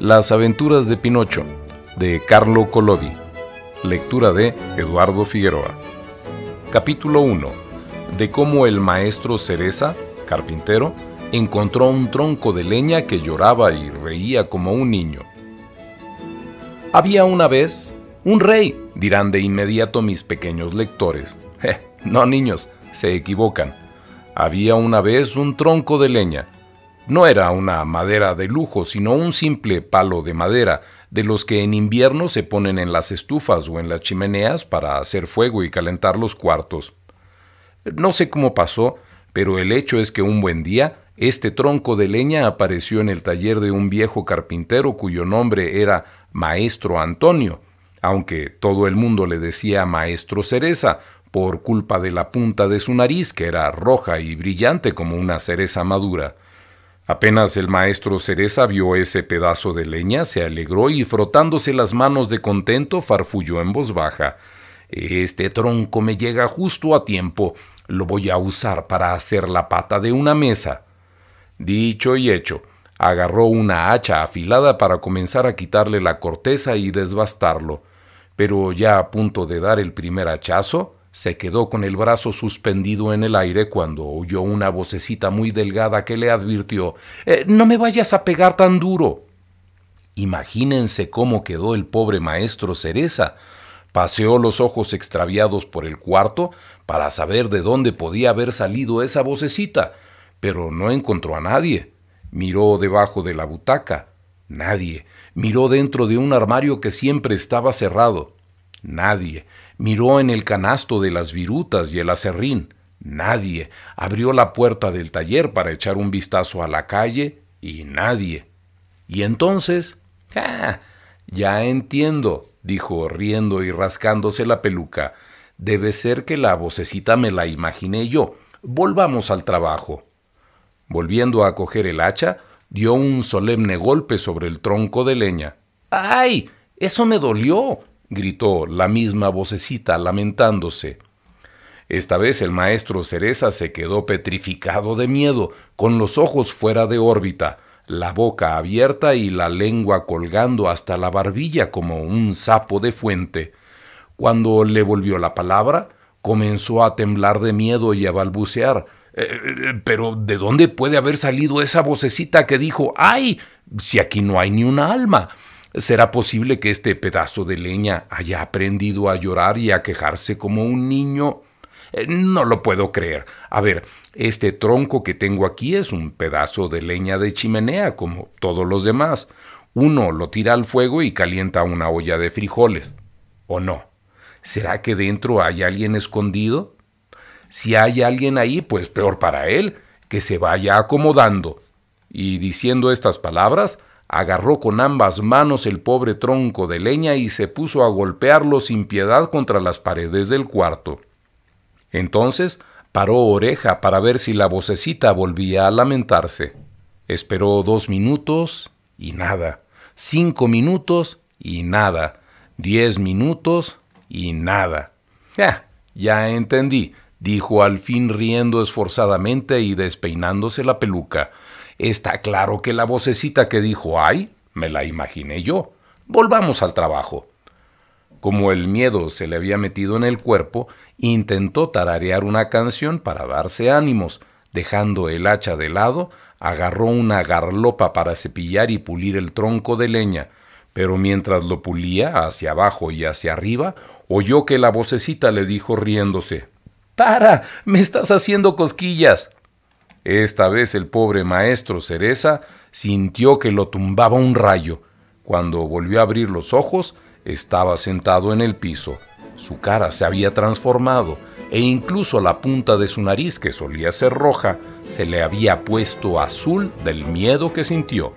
Las aventuras de Pinocho, de Carlo Collodi. Lectura de Eduardo Figueroa. Capítulo 1. De cómo el maestro Cereza, carpintero, encontró un tronco de leña que lloraba y reía como un niño. Había una vez un rey, dirán de inmediato mis pequeños lectores. no niños, se equivocan. Había una vez un tronco de leña no era una madera de lujo, sino un simple palo de madera, de los que en invierno se ponen en las estufas o en las chimeneas para hacer fuego y calentar los cuartos. No sé cómo pasó, pero el hecho es que un buen día este tronco de leña apareció en el taller de un viejo carpintero cuyo nombre era Maestro Antonio, aunque todo el mundo le decía Maestro Cereza, por culpa de la punta de su nariz que era roja y brillante como una cereza madura. Apenas el maestro Cereza vio ese pedazo de leña, se alegró y frotándose las manos de contento, farfulló en voz baja. Este tronco me llega justo a tiempo, lo voy a usar para hacer la pata de una mesa. Dicho y hecho, agarró una hacha afilada para comenzar a quitarle la corteza y desbastarlo, pero ya a punto de dar el primer hachazo, se quedó con el brazo suspendido en el aire cuando oyó una vocecita muy delgada que le advirtió eh, No me vayas a pegar tan duro. Imagínense cómo quedó el pobre maestro Cereza. Paseó los ojos extraviados por el cuarto para saber de dónde podía haber salido esa vocecita, pero no encontró a nadie. Miró debajo de la butaca. Nadie. Miró dentro de un armario que siempre estaba cerrado. Nadie. Miró en el canasto de las virutas y el acerrín. Nadie. Abrió la puerta del taller para echar un vistazo a la calle y nadie. Y entonces... ¡Ah! Ya entiendo, dijo, riendo y rascándose la peluca. Debe ser que la vocecita me la imaginé yo. Volvamos al trabajo. Volviendo a coger el hacha, dio un solemne golpe sobre el tronco de leña. ¡Ay! Eso me dolió gritó la misma vocecita lamentándose. Esta vez el maestro Cereza se quedó petrificado de miedo, con los ojos fuera de órbita, la boca abierta y la lengua colgando hasta la barbilla como un sapo de fuente. Cuando le volvió la palabra, comenzó a temblar de miedo y a balbucear. Eh, eh, pero ¿de dónde puede haber salido esa vocecita que dijo, ay, si aquí no hay ni una alma? ¿Será posible que este pedazo de leña haya aprendido a llorar y a quejarse como un niño? Eh, no lo puedo creer. A ver, este tronco que tengo aquí es un pedazo de leña de chimenea, como todos los demás. Uno lo tira al fuego y calienta una olla de frijoles. ¿O no? ¿Será que dentro hay alguien escondido? Si hay alguien ahí, pues peor para él, que se vaya acomodando. Y diciendo estas palabras, Agarró con ambas manos el pobre tronco de leña y se puso a golpearlo sin piedad contra las paredes del cuarto. Entonces paró oreja para ver si la vocecita volvía a lamentarse. Esperó dos minutos y nada. Cinco minutos y nada. Diez minutos y nada. Ya, ya entendí, dijo al fin riendo esforzadamente y despeinándose la peluca. Está claro que la vocecita que dijo ay, me la imaginé yo. Volvamos al trabajo. Como el miedo se le había metido en el cuerpo, intentó tararear una canción para darse ánimos. Dejando el hacha de lado, agarró una garlopa para cepillar y pulir el tronco de leña, pero mientras lo pulía hacia abajo y hacia arriba, oyó que la vocecita le dijo riéndose, Para, me estás haciendo cosquillas. Esta vez el pobre maestro Cereza sintió que lo tumbaba un rayo. Cuando volvió a abrir los ojos, estaba sentado en el piso. Su cara se había transformado e incluso la punta de su nariz, que solía ser roja, se le había puesto azul del miedo que sintió.